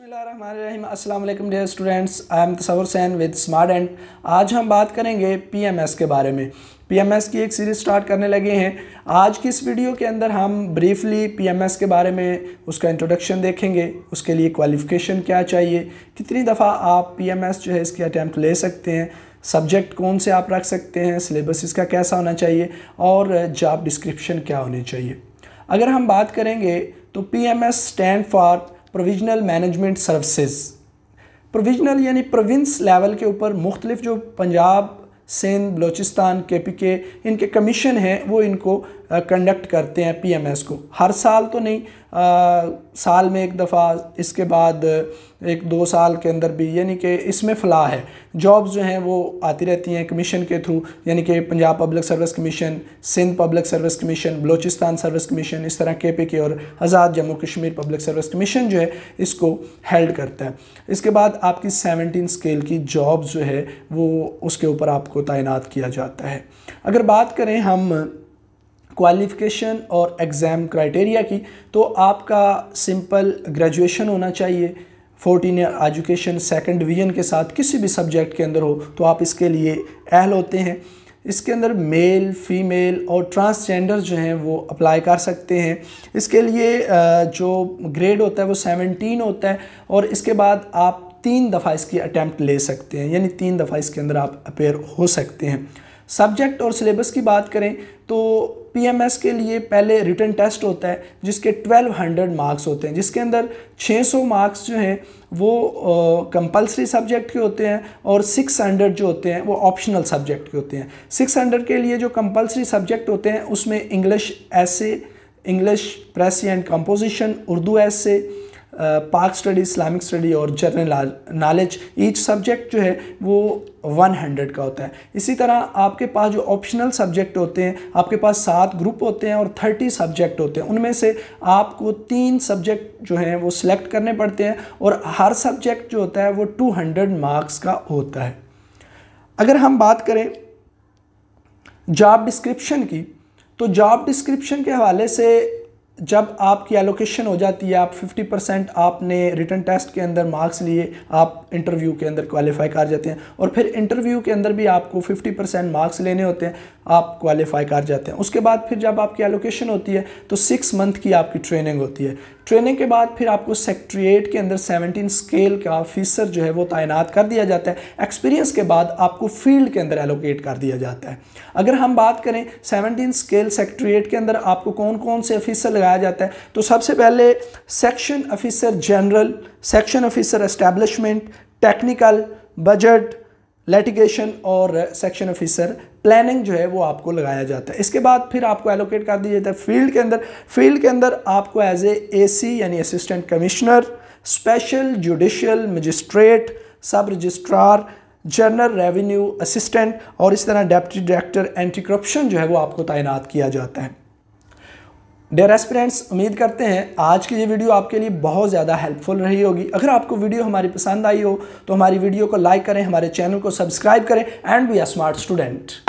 अस्सलाम वालेकुम dear students I am Tasawar सैन विद स्मार्ट एंड आज हम बात करेंगे पीएमएस के बारे में पीएमएस की एक सीरीज़ स्टार्ट करने लगे हैं आज की इस वीडियो के अंदर हम ब्रीफली पीएमएस के बारे में उसका इंट्रोडक्शन देखेंगे उसके लिए क्वालिफ़िकेशन क्या चाहिए कितनी दफ़ा आप पीएमएस जो है इसकी अटैम्प्ट ले सकते हैं सब्जेक्ट कौन से आप रख सकते हैं सिलेबस इसका कैसा होना चाहिए और जॉब डिस्क्रिप्शन क्या होनी चाहिए अगर हम बात करेंगे तो P stand for provisional management services provisional यानी प्रोविंस लेवल के ऊपर मुख्तलिफ जो पंजाब सिंध बलोचिस्तान के पी के इनके कमीशन हैं वो इनको कंडक्ट करते हैं पीएमएस को हर साल तो नहीं आ, साल में एक दफ़ा इसके बाद एक दो साल के अंदर भी यानी कि इसमें फलाह है जॉब्स जो हैं वो आती रहती हैं कमीशन के थ्रू यानी कि Punjab public service commission Sindh public service commission Balochistan service commission इस तरह के पी के और Azad Jammu Kashmir public service commission जो है इसको हेल्ड करता है इसके बाद आपकी सेवनटीन स्केल की जॉब जो है वो उसके ऊपर आपको तैनात किया जाता है अगर बात करें हम क्वालिफिकेशन और एग्ज़ाम क्राइटेरिया की तो आपका सिंपल ग्रेजुएशन होना चाहिए fourteen year education second division के साथ किसी भी सब्जेक्ट के अंदर हो तो आप इसके लिए अहल होते हैं इसके अंदर मेल फीमेल और ट्रांसजेंडर जो हैं वो अप्लाई कर सकते हैं इसके लिए जो ग्रेड होता है वो सेवनटीन होता है और इसके बाद आप तीन दफ़ा इसकी अटैम्प्ट ले सकते हैं यानी तीन दफ़ा इसके अंदर आप अपेयर हो सकते हैं सब्जेक्ट और सिलेबस की बात करें तो पीएमएस के लिए पहले रिटर्न टेस्ट होता है जिसके 1200 मार्क्स होते हैं जिसके अंदर 600 मार्क्स जो हैं वो कंपलसरी सब्जेक्ट के होते हैं और 600 जो होते हैं वो ऑप्शनल सब्जेक्ट के होते हैं 600 के लिए जो कंपलसरी सब्जेक्ट होते हैं उसमें इंग्लिश ऐसे English press and composition Urdu ऐसे पार्क स्टडी इस्लामिक स्टडी और जनरल नॉलेज ईच सब्जेक्ट जो है वो 100 का होता है इसी तरह आपके पास जो ऑप्शनल सब्जेक्ट होते हैं आपके पास सात ग्रुप होते हैं और 30 सब्जेक्ट होते हैं उनमें से आपको तीन सब्जेक्ट जो हैं वो सिलेक्ट करने पड़ते हैं और हर सब्जेक्ट जो होता है वो 200 मार्क्स का होता है अगर हम बात करें जॉब डिस्क्रिप्शन की तो जॉब डिस्क्रिप्शन के हवाले से जब आपकी एलोकेशन हो जाती है आप 50 परसेंट आपने रिटर्न टेस्ट के अंदर मार्क्स लिए आप इंटरव्यू के अंदर क्वालिफाई कर जाते हैं और फिर इंटरव्यू के अंदर भी आपको 50 परसेंट मार्क्स लेने होते हैं आप क्वालिफाई कर जाते हैं उसके बाद फिर जब आपकी एलोकेशन होती है तो सिक्स मंथ की आपकी ट्रेनिंग होती है ट्रेनिंग के बाद फिर आपको सेक्ट्रिएट के अंदर 17 स्केल का ऑफिसर जो है वो तैनात कर दिया जाता है एक्सपीरियंस के बाद आपको फील्ड के अंदर एलोकेट कर दिया जाता है अगर हम बात करें 17 स्केल सेक्ट्रिएट के अंदर आपको कौन कौन से ऑफिसर लगाया जाता है तो सबसे पहले section officer general section officer establishment technical budget litigation और सेक्शन ऑफिसर प्लानिंग जो है वो आपको लगाया जाता है इसके बाद फिर आपको एलोकेट कर दिया जाता है फील्ड के अंदर फील्ड के अंदर आपको एज ए सी यानी assistant commissioner special judicial magistrate sub registrar general revenue assistant और इस तरह डेप्टी डायरेक्टर एंटी करप्शन जो है वो आपको तैनात किया जाता है डेयर एस्पिरेंट्स उम्मीद करते हैं आज की ये वीडियो आपके लिए बहुत ज़्यादा हेल्पफुल रही होगी अगर आपको वीडियो हमारी पसंद आई हो तो हमारी वीडियो को लाइक करें हमारे चैनल को सब्सक्राइब करें and we are smart student